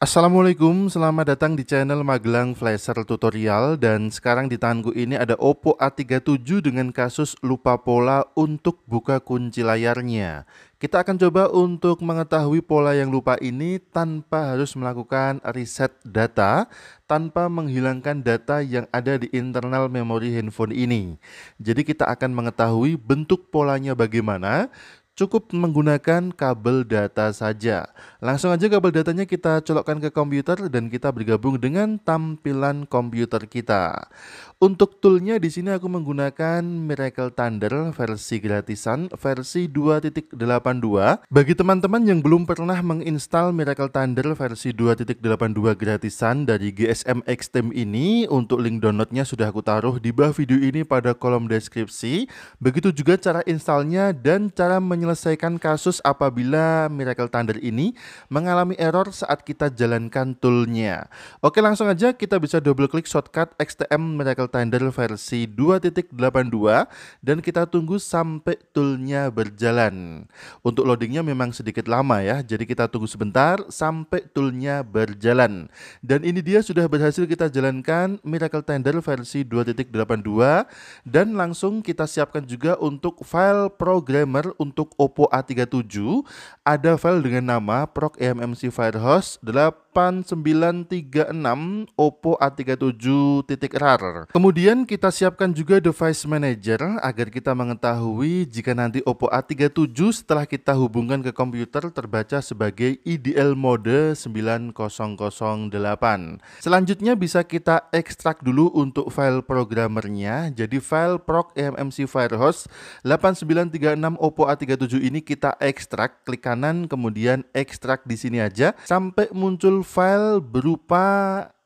Assalamualaikum, selamat datang di channel Magelang Flasher Tutorial dan sekarang di tanganku ini ada Oppo A37 dengan kasus lupa pola untuk buka kunci layarnya. Kita akan coba untuk mengetahui pola yang lupa ini tanpa harus melakukan reset data, tanpa menghilangkan data yang ada di internal memori handphone ini. Jadi kita akan mengetahui bentuk polanya bagaimana, cukup menggunakan kabel data saja. Langsung aja kabel datanya kita colokkan ke komputer dan kita bergabung dengan tampilan komputer kita. Untuk toolnya di sini aku menggunakan Miracle Thunder versi gratisan versi 2.82. Bagi teman-teman yang belum pernah menginstal Miracle Thunder versi 2.82 gratisan dari GSM Xtream ini, untuk link downloadnya sudah aku taruh di bawah video ini pada kolom deskripsi. Begitu juga cara installnya dan cara menyelesaikan menyelesaikan kasus apabila Miracle Thunder ini mengalami error saat kita jalankan toolnya. Oke langsung aja kita bisa double klik shortcut XTM Miracle Thunder versi 2.82 dan kita tunggu sampai toolnya berjalan. Untuk loadingnya memang sedikit lama ya, jadi kita tunggu sebentar sampai toolnya berjalan. Dan ini dia sudah berhasil kita jalankan Miracle Thunder versi 2.82 dan langsung kita siapkan juga untuk file programmer untuk Oppo A37 ada file dengan nama proc eMMC Firehouse 8 8936 Oppo A37 titik RAR. Kemudian kita siapkan juga device manager agar kita mengetahui jika nanti Oppo A37 setelah kita hubungkan ke komputer terbaca sebagai IDL mode 9008. Selanjutnya bisa kita ekstrak dulu untuk file programmernya. Jadi file proc eMMC Firehose 8936 Oppo A37 ini kita ekstrak, klik kanan kemudian ekstrak di sini aja sampai muncul file berupa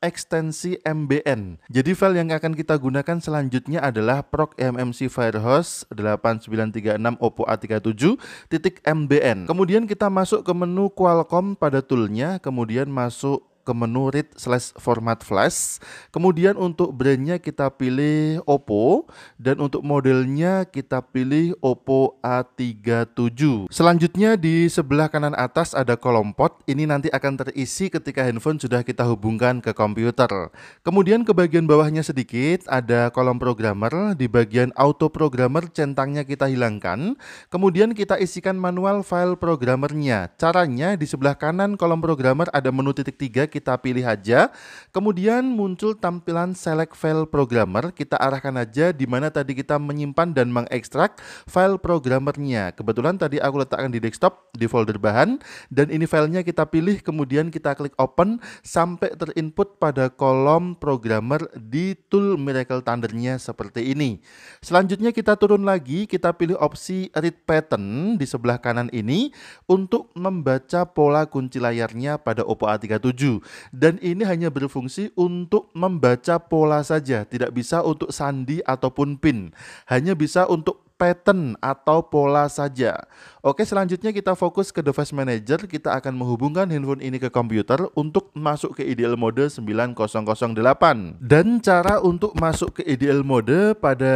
ekstensi MBN. Jadi file yang akan kita gunakan selanjutnya adalah proc mmc firehose 8936 oppo a37 titik MBN. Kemudian kita masuk ke menu Qualcomm pada toolnya, kemudian masuk ke menu read slash format flash. Kemudian untuk brandnya kita pilih Oppo dan untuk modelnya kita pilih Oppo A37. Selanjutnya di sebelah kanan atas ada kolom pot. Ini nanti akan terisi ketika handphone sudah kita hubungkan ke komputer. Kemudian ke bagian bawahnya sedikit ada kolom programmer. Di bagian auto programmer centangnya kita hilangkan. Kemudian kita isikan manual file programmernya. Caranya di sebelah kanan kolom programmer ada menu titik tiga kita pilih aja. Kemudian muncul tampilan select file programmer, kita arahkan aja di mana tadi kita menyimpan dan mengekstrak file programmernya. Kebetulan tadi aku letakkan di desktop di folder bahan dan ini filenya kita pilih kemudian kita klik open sampai terinput pada kolom programmer di tool Miracle Thundernya seperti ini. Selanjutnya kita turun lagi, kita pilih opsi read pattern di sebelah kanan ini untuk membaca pola kunci layarnya pada Oppo A37. Dan ini hanya berfungsi untuk membaca pola saja, tidak bisa untuk sandi ataupun pin. Hanya bisa untuk pattern atau pola saja. Oke, selanjutnya kita fokus ke device manager. Kita akan menghubungkan handphone ini ke komputer untuk masuk ke IDL mode 9008. Dan cara untuk masuk ke IDL mode pada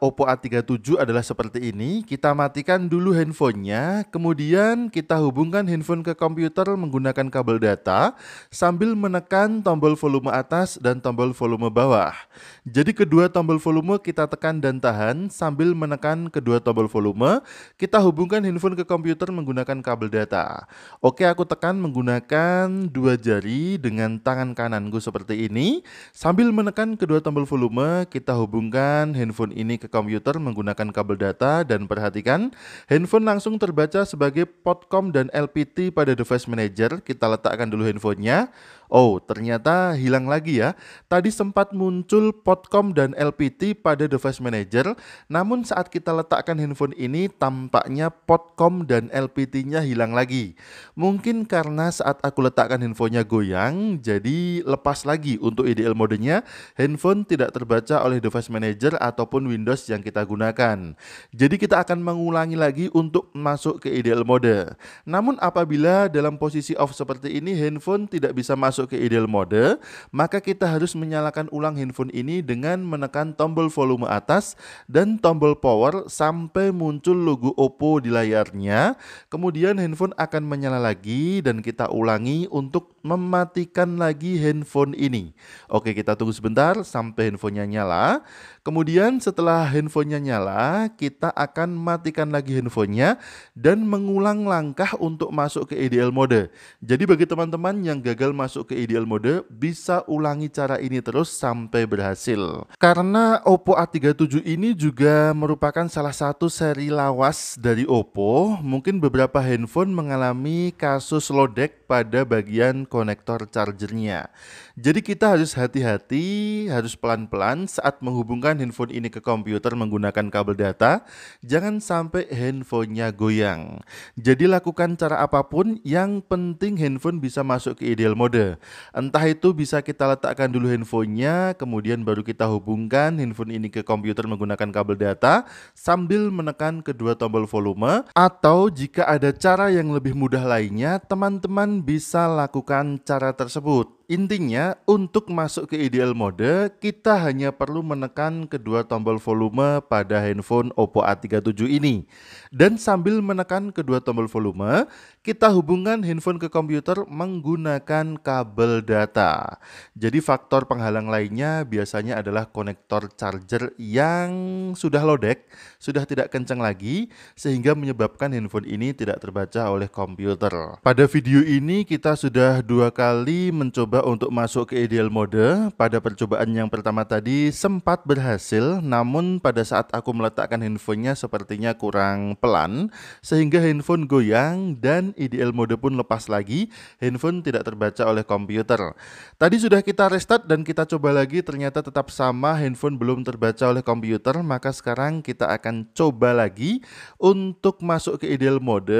Oppo A37 adalah seperti ini. Kita matikan dulu handphonenya, kemudian kita hubungkan handphone ke komputer menggunakan kabel data sambil menekan tombol volume atas dan tombol volume bawah. Jadi kedua tombol volume kita tekan dan tahan sambil menekan kedua tombol volume. Kita hubungkan handphone handphone ke komputer menggunakan kabel data. Oke, aku tekan menggunakan dua jari dengan tangan kananku seperti ini. Sambil menekan kedua tombol volume, kita hubungkan handphone ini ke komputer menggunakan kabel data dan perhatikan handphone langsung terbaca sebagai potcom dan LPT pada device manager. Kita letakkan dulu handphonenya. Oh, ternyata hilang lagi ya. Tadi sempat muncul Potcom dan LPT pada device manager, namun saat kita letakkan handphone ini tampaknya Potcom dan LPT-nya hilang lagi. Mungkin karena saat aku letakkan handphonenya goyang, jadi lepas lagi untuk IDL modenya, handphone tidak terbaca oleh device manager ataupun Windows yang kita gunakan. Jadi kita akan mengulangi lagi untuk masuk ke IDL mode. Namun apabila dalam posisi off seperti ini handphone tidak bisa masuk masuk ke ideal mode, maka kita harus menyalakan ulang handphone ini dengan menekan tombol volume atas dan tombol power sampai muncul logo Oppo di layarnya. Kemudian handphone akan menyala lagi dan kita ulangi untuk mematikan lagi handphone ini. Oke, kita tunggu sebentar sampai handphonenya nyala. Kemudian setelah handphonenya nyala, kita akan matikan lagi handphonenya dan mengulang langkah untuk masuk ke ideal mode. Jadi bagi teman-teman yang gagal masuk ke ideal mode, bisa ulangi cara ini terus sampai berhasil. Karena Oppo A37 ini juga merupakan salah satu seri lawas dari Oppo, mungkin beberapa handphone mengalami kasus lodek pada bagian konektor chargernya. Jadi kita harus hati-hati, harus pelan-pelan saat menghubungkan handphone ini ke komputer menggunakan kabel data, jangan sampai handphonenya goyang. Jadi lakukan cara apapun, yang penting handphone bisa masuk ke ideal mode. Entah itu bisa kita letakkan dulu handphonenya, kemudian baru kita hubungkan handphone ini ke komputer menggunakan kabel data sambil menekan kedua tombol volume. Atau jika ada cara yang lebih mudah lainnya, teman-teman bisa lakukan cara tersebut. Intinya, untuk masuk ke ideal mode, kita hanya perlu menekan kedua tombol volume pada handphone Oppo A37 ini. Dan sambil menekan kedua tombol volume, kita hubungkan handphone ke komputer menggunakan kabel data. Jadi faktor penghalang lainnya biasanya adalah konektor charger yang sudah lodek, sudah tidak kencang lagi, sehingga menyebabkan handphone ini tidak terbaca oleh komputer. Pada video ini kita sudah dua kali mencoba mencoba untuk masuk ke ideal mode pada percobaan yang pertama tadi sempat berhasil namun pada saat aku meletakkan handphonenya sepertinya kurang pelan sehingga handphone goyang dan ideal mode pun lepas lagi handphone tidak terbaca oleh komputer tadi sudah kita restart dan kita coba lagi ternyata tetap sama handphone belum terbaca oleh komputer maka sekarang kita akan coba lagi untuk masuk ke ideal mode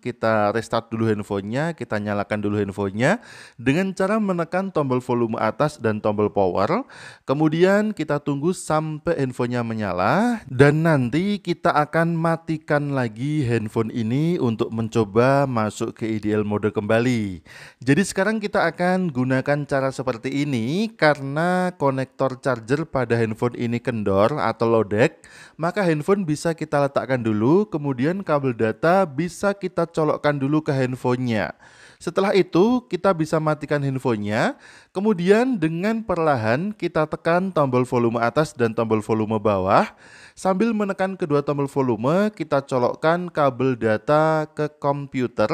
kita restart dulu handphonenya kita nyalakan dulu handphonenya dengan cara menekan tombol volume atas dan tombol power. Kemudian kita tunggu sampai handphonenya menyala dan nanti kita akan matikan lagi handphone ini untuk mencoba masuk ke ideal mode kembali. Jadi sekarang kita akan gunakan cara seperti ini karena konektor charger pada handphone ini kendor atau lodek, maka handphone bisa kita letakkan dulu kemudian kabel data bisa kita colokkan dulu ke handphonenya. Setelah itu kita bisa matikan handphonenya, Kemudian dengan perlahan kita tekan tombol volume atas dan tombol volume bawah. Sambil menekan kedua tombol volume, kita colokkan kabel data ke komputer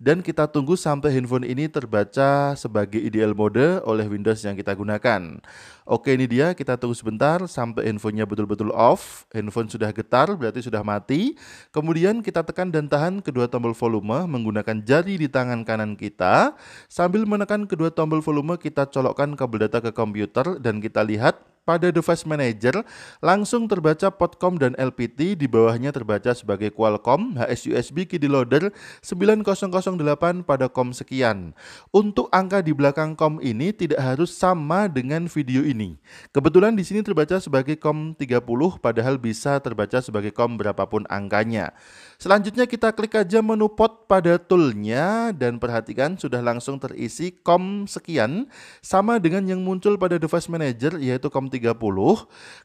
dan kita tunggu sampai handphone ini terbaca sebagai ideal mode oleh Windows yang kita gunakan. Oke, ini dia. Kita tunggu sebentar sampai handphonenya betul-betul off. Handphone sudah getar, berarti sudah mati. Kemudian kita tekan dan tahan kedua tombol volume menggunakan jari di tangan kanan kita. Sambil menekan kedua tombol volume, kita kita colokkan kabel data ke komputer dan kita lihat pada device manager langsung terbaca Potcom dan LPT di bawahnya terbaca sebagai Qualcomm HSUSB KIDI loader 9008 pada COM sekian. Untuk angka di belakang COM ini tidak harus sama dengan video ini. Kebetulan di sini terbaca sebagai COM 30 padahal bisa terbaca sebagai COM berapapun angkanya. Selanjutnya kita klik aja menu pot pada toolnya dan perhatikan sudah langsung terisi COM sekian sama dengan yang muncul pada device manager yaitu COM 30.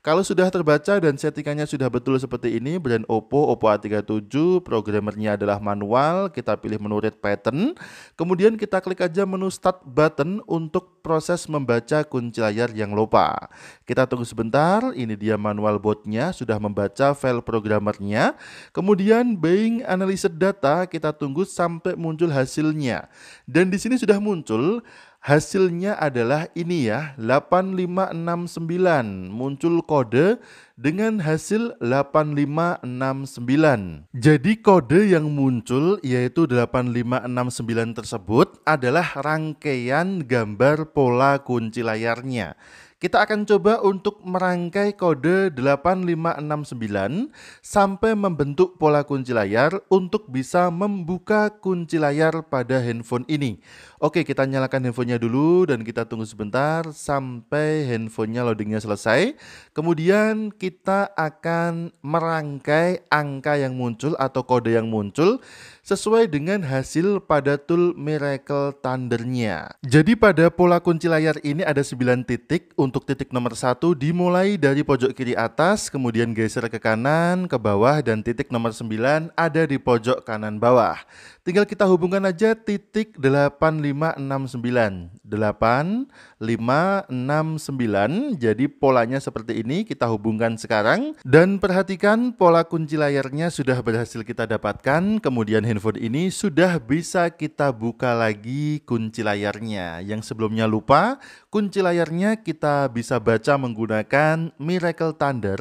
Kalau sudah terbaca dan settingannya sudah betul seperti ini brand Oppo, Oppo A37, programmernya adalah manual, kita pilih menu read pattern, kemudian kita klik aja menu start button untuk proses membaca kunci layar yang lupa. Kita tunggu sebentar, ini dia manual botnya sudah membaca file programmernya, kemudian Bing analisa data, kita tunggu sampai muncul hasilnya. Dan di sini sudah muncul hasilnya adalah ini ya, 8569 muncul kode dengan hasil 8569. Jadi kode yang muncul yaitu 8569 tersebut adalah rangkaian gambar pola kunci layarnya kita akan coba untuk merangkai kode 8569 sampai membentuk pola kunci layar untuk bisa membuka kunci layar pada handphone ini. Oke, kita nyalakan handphonenya dulu dan kita tunggu sebentar sampai handphonenya loadingnya selesai. Kemudian kita akan merangkai angka yang muncul atau kode yang muncul sesuai dengan hasil pada tool Miracle Thundernya. Jadi pada pola kunci layar ini ada 9 titik. Untuk titik nomor satu dimulai dari pojok kiri atas, kemudian geser ke kanan, ke bawah, dan titik nomor 9 ada di pojok kanan bawah. Tinggal kita hubungkan aja titik 8569. 8569. Jadi polanya seperti ini kita hubungkan sekarang dan perhatikan pola kunci layarnya sudah berhasil kita dapatkan. Kemudian handphone ini sudah bisa kita buka lagi kunci layarnya. Yang sebelumnya lupa, kunci layarnya kita bisa baca menggunakan Miracle Thunder.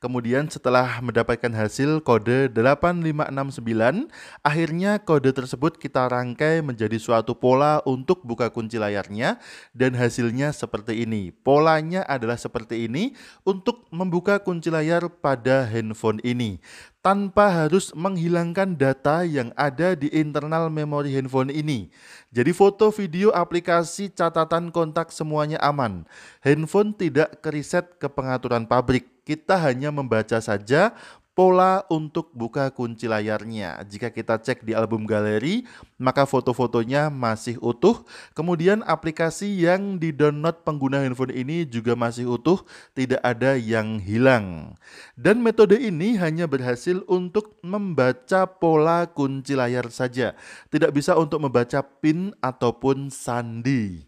Kemudian setelah mendapatkan hasil kode 8569, akhirnya kode kode tersebut kita rangkai menjadi suatu pola untuk buka kunci layarnya dan hasilnya seperti ini. Polanya adalah seperti ini untuk membuka kunci layar pada handphone ini tanpa harus menghilangkan data yang ada di internal memori handphone ini. Jadi foto, video, aplikasi, catatan, kontak semuanya aman. Handphone tidak keriset ke pengaturan pabrik. Kita hanya membaca saja pola untuk buka kunci layarnya. Jika kita cek di album galeri, maka foto-fotonya masih utuh. Kemudian aplikasi yang di-download pengguna handphone ini juga masih utuh, tidak ada yang hilang. Dan metode ini hanya berhasil untuk membaca pola kunci layar saja, tidak bisa untuk membaca PIN ataupun sandi.